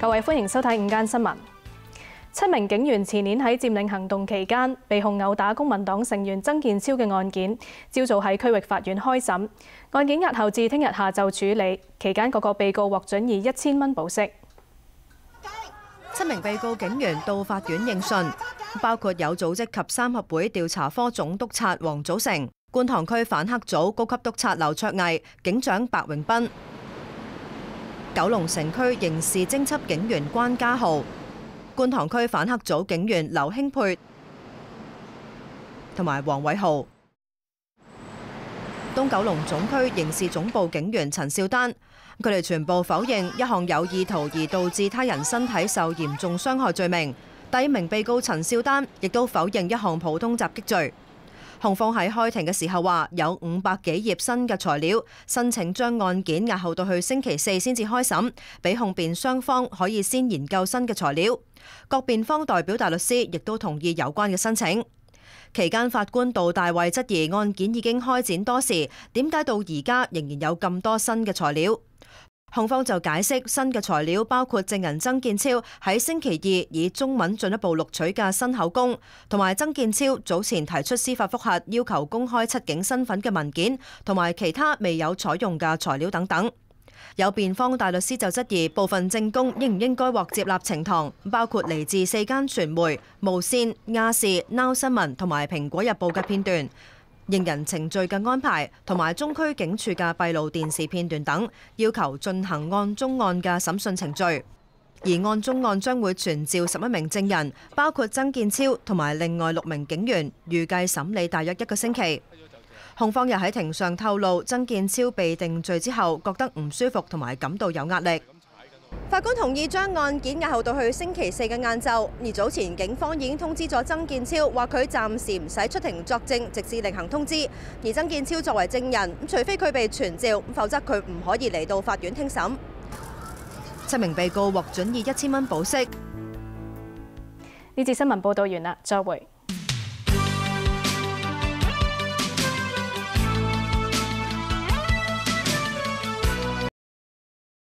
各位歡迎收睇《午間新聞》。七名警員前年喺佔領行動期間被控殴打公民黨成員曾建超嘅案件，朝早喺區域法院開審。案件押後至聽日下晝處理，期間各個被告獲准以一千蚊保釋。七名被告警員到法院应讯，包括有組織及三合會調查科總督察黃祖成、觀塘區反黑組高級督察劉卓毅、警長白荣斌。九龙城区刑事侦缉警员关家豪、观塘区反黑组警员刘兴沛，同埋黄伟豪、东九龙总区刑事总部警员陈少丹，佢哋全部否认一项有意图而导致他人身体受严重伤害罪名。第一名被告陈少丹亦都否认一项普通袭击罪。控方喺开庭嘅时候话，有五百几页新嘅材料，申请将案件押后到去星期四先至开审，俾控辩双方可以先研究新嘅材料。各辩方代表大律师亦都同意有关嘅申请。期间，法官杜大卫质疑案件已经开展多时，点解到而家仍然有咁多新嘅材料？控方就解释新嘅材料包括证人曾建超喺星期二以中文进一步录取嘅新口供，同埋曾建超早前提出司法复核要求公开出警身份嘅文件，同埋其他未有采用嘅材料等等。有辩方大律师就质疑部分证供应唔应该获接纳呈堂，包括嚟自四间传媒无线、亚视、now 新闻同埋苹果日报嘅片段。认人程序嘅安排，同埋中区警署嘅闭路电视片段等，要求进行案中案嘅审讯程序。而案中案将会传召十一名证人，包括曾建超同埋另外六名警员，预计审理大约一个星期。控方又喺庭上透露，曾建超被定罪之后，觉得唔舒服同埋感到有压力。法官同意將案件押後到去星期四嘅晏晝，而早前警方已經通知咗曾建超，話佢暫時唔使出庭作證，直至另行通知。而曾建超作為證人，咁除非佢被傳召，否則佢唔可以嚟到法院聽審。七名被告獲准以一千蚊保釋。呢次新聞報道完啦，再會。